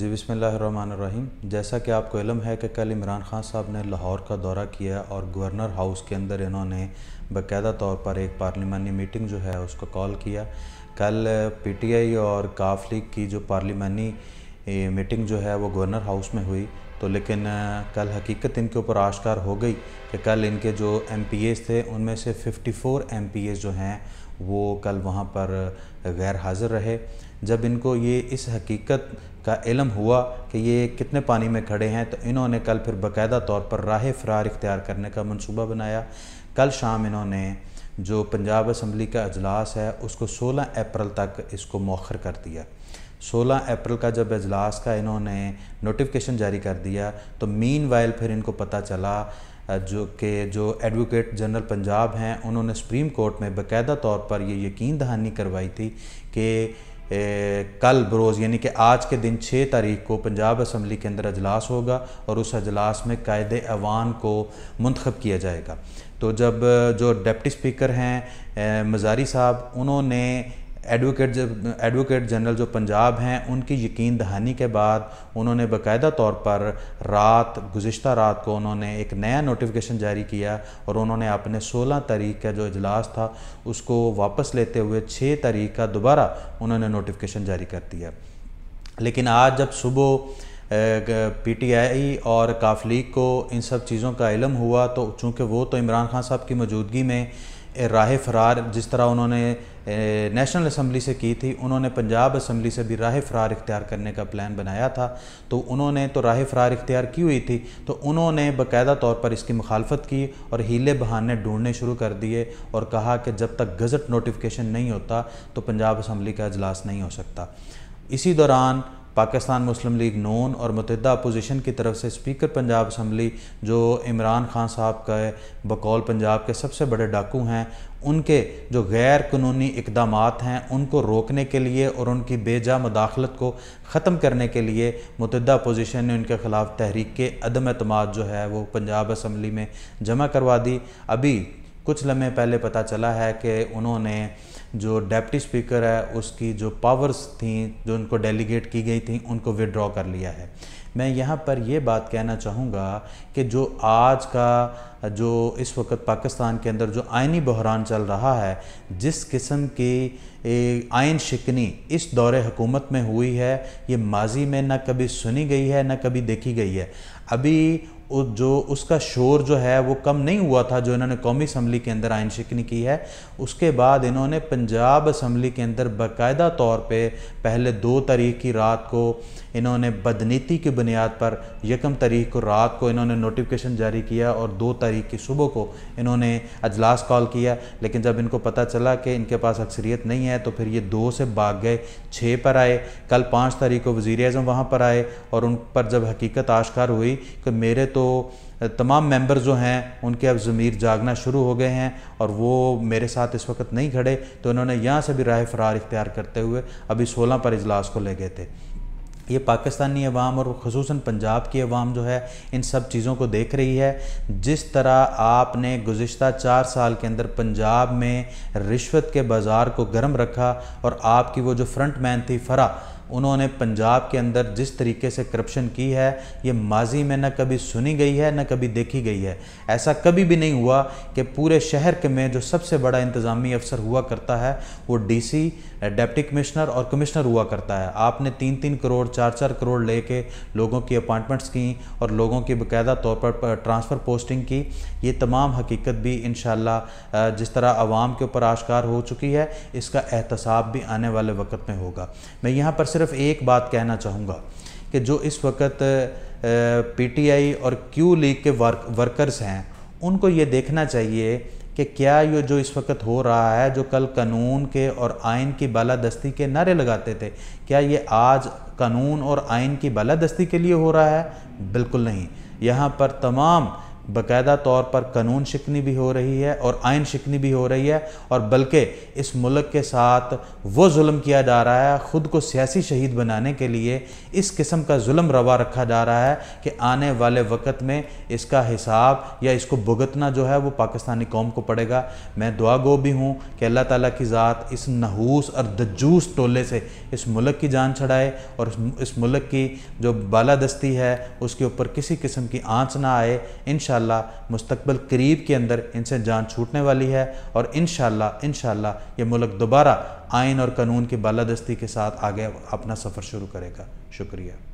जी बसमीम जैसा कि आपको इलम है कि कल इमरान खान साहब ने लाहौर का दौरा किया और गवर्नर हाउस के अंदर इन्होंने बाकायदा तौर पर एक पार्लिमानी मीटिंग जो है उसको कॉल किया कल पीटीआई और काफ लीग की जो पार्लिमानी मीटिंग जो है वो गवर्नर हाउस में हुई तो लेकिन कल हकीकत इनके ऊपर आश्कार हो गई कि कल इनके जो एम थे उनमें से फ़ोर एम जो हैं वो कल वहाँ पर गैर हाज़िर रहे जब इनको ये इस हकीकत का इलम हुआ कि ये कितने पानी में खड़े हैं तो इन्होंने कल फिर बाकायदा तौर पर राह फरार इख्तियार करने का मनसूबा बनाया कल शाम इन्होंने जो पंजाब असम्बली का अजलास है उसको 16 अप्रैल तक इसको मौखर कर दिया 16 अप्रैल का जब अजलास का इन्होंने नोटिफिकेशन जारी कर दिया तो मीन वाइल फिर इनको पता चला जो के जो एडवोकेट जनरल पंजाब हैं उन्होंने सुप्रीम कोर्ट में बाकायदा तौर पर ये यकीन दहानी करवाई थी कि कल बरोज़ यानी कि आज के दिन छः तारीख को पंजाब असम्बली के अंदर अजलास होगा और उस अजलास में कायद अवान को मंतखब किया जाएगा तो जब जो डेप्टी स्पीकर हैं मजारी साहब उन्होंने एडवोकेट जब एडवोकेट जनरल जो पंजाब हैं उनकी यकीन दहानी के बाद उन्होंने बाकायदा तौर पर रात गुज्त रात को उन्होंने एक नया नोटिफिकेशन जारी किया और उन्होंने अपने 16 तारीख का जो इजलास था उसको वापस लेते हुए 6 तारीख का दोबारा उन्होंने नोटिफिकेशन जारी कर दिया लेकिन आज जब सुबह पीटीआई और काफलीग को इन सब चीज़ों का इलम हुआ तो चूँकि वो तो इमरान खान साहब की मौजूदगी में राह फरार जिस तरह उन्होंने नेशनल असम्बली से की थी उन्होंने पंजाब असम्बली से भी राह फ़रार इख्तियार करने का प्लान बनाया था तो उन्होंने तो राह फ़रार इख्तियार की हुई थी तो उन्होंने बाकायदा तौर पर इसकी मुखालफत की और हीले बहाने ढूंढने शुरू कर दिए और कहा कि जब तक गज़ट नोटिफिकेशन नहीं होता तो पंजाब असम्बली का अजलास नहीं हो सकता इसी दौरान पाकिस्तान मुस्लिम लीग नोन और मतदा अपोजिशन की तरफ से स्पीकर पंजाब असम्बली जो इमरान खान साहब का बकौल पंजाब के सबसे बड़े डाकू हैं उनके जो गैर कानूनी इकदाम हैं उनको रोकने के लिए और उनकी बेजा मदाखलत को ख़त्म करने के लिए मतदा अपोजिशन ने उनके ख़िलाफ़ तहरीक के अदम अतमाद जो है वो पंजाब असम्बली में जमा करवा दी अभी कुछ लम्हे पहले पता चला है कि उन्होंने जो डेप्टी स्पीकर है उसकी जो पावर्स थी जो उनको डेलीगेट की गई थी उनको विड्रॉ कर लिया है मैं यहाँ पर ये बात कहना चाहूँगा कि जो आज का जो इस वक्त पाकिस्तान के अंदर जो आयनी बहरान चल रहा है जिस किस्म की आयन शिकनी इस दौरे हुकूमत में हुई है ये माजी में ना कभी सुनी गई है ना कभी देखी गई है अभी जो उसका शोर जो है वो कम नहीं हुआ था जो इन्होंने कौमी असम्बली के अंदर आइन शिकनी की है उसके बाद इन्होंने पंजाब असम्बली के अंदर बाकायदा तौर पे पहले दो तारीख की रात को इन्होंने बदनीति की बुनियाद पर यकम तारीख को रात को इन्होंने नोटिफिकेशन जारी किया और दो तारीख की सुबह को इन्होंने अजलास कॉल किया लेकिन जब इनको पता चला कि इनके पास अक्सरियत नहीं है तो फिर ये दो से भाग गए छः पर आए कल पाँच तारीख को वज़ी अजम वहाँ पर आए और उन पर जब हकीकत आश्कार हुई कि मेरे तो तो तमाम मेंबर जो हैं उनके अब ज़मीर जागना शुरू हो गए हैं और वो मेरे साथ इस वक्त नहीं खड़े तो उन्होंने यहाँ से भी राह फरार इख्तियार करते हुए अभी सोलह पर इजलास को ले गए थे ये पाकिस्तानी अवाम और खसूस पंजाब की अवाम जो है इन सब चीज़ों को देख रही है जिस तरह आपने गुज्त चार साल के अंदर पंजाब में रिश्वत के बाज़ार को गर्म रखा और आपकी वो जो फ्रंट मैन थी फ़रा उन्होंने पंजाब के अंदर जिस तरीके से करप्शन की है ये माजी में न कभी सुनी गई है न कभी देखी गई है ऐसा कभी भी नहीं हुआ कि पूरे शहर के में जो सबसे बड़ा इंतज़ामी अफसर हुआ करता है वो डीसी डेप्टी कमिश्नर और कमिश्नर हुआ करता है आपने तीन तीन करोड़ चार चार करोड़ लेके लोगों की अपॉइंटमेंट्स की और लोगों की बाकायदा तौर पर ट्रांसफ़र पोस्टिंग की ये तमाम हकीकत भी इन जिस तरह आवाम के ऊपर आश्कार हो चुकी है इसका एहतसाब भी आने वाले वक्त में होगा मैं यहाँ पर सिर्फ सिर्फ एक बात कहना चाहूँगा कि जो इस वक्त पीटीआई और क्यू लीग के वर्क वर्कर्स हैं उनको ये देखना चाहिए कि क्या ये जो इस वक्त हो रहा है जो कल कानून के और आयन की बालादस्ती के नारे लगाते थे क्या ये आज कानून और आयन की बालादस्ती के लिए हो रहा है बिल्कुल नहीं यहाँ पर तमाम बकायदा तौर पर कानून शिकनी भी हो रही है और आयन शिकनी भी हो रही है और बल्कि इस मुल्क के साथ वो जुल्म किया जा रहा है ख़ुद को सियासी शहीद बनाने के लिए इस किस्म का जुल्म रवा रखा जा रहा है कि आने वाले वक्त में इसका हिसाब या इसको भुगतना जो है वो पाकिस्तानी कौम को पड़ेगा मैं दुआ गो भी हूँ कि अल्लाह ताली की ज़ात इस नहूस और दजूस टोले से इस मुल्क की जान छड़ाए और इस मुल्क की जो बालादस्ती है उसके ऊपर किसी किस्म की आँच ना आए इन इन मुस्तबल करीब के अंदर इनसे जान छूटने वाली है और इन इन ये मुल्क दोबारा आइन और कानून की बालादस्ती के साथ आगे अपना सफ़र शुरू करेगा शुक्रिया